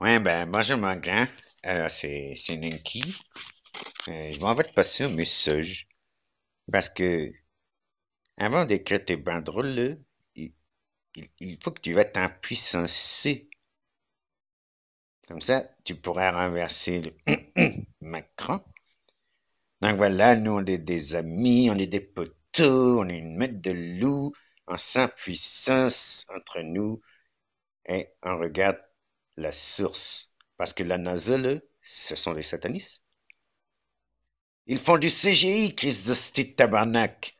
Oui, ben, bonjour, mon Alors, euh, c'est Ninky. Euh, je m'en vais te passer au message. Parce que, avant d'écrire tes bains drôles, il, faut que tu vas t'en puissance Comme ça, tu pourras renverser Macron. Donc voilà, nous, on est des amis, on est des poteaux, on est une meute de loup, en sans puissance entre nous, et on regarde la source. Parce que la nazelle ce sont les satanistes. Ils font du CGI, Christ de tabarnak.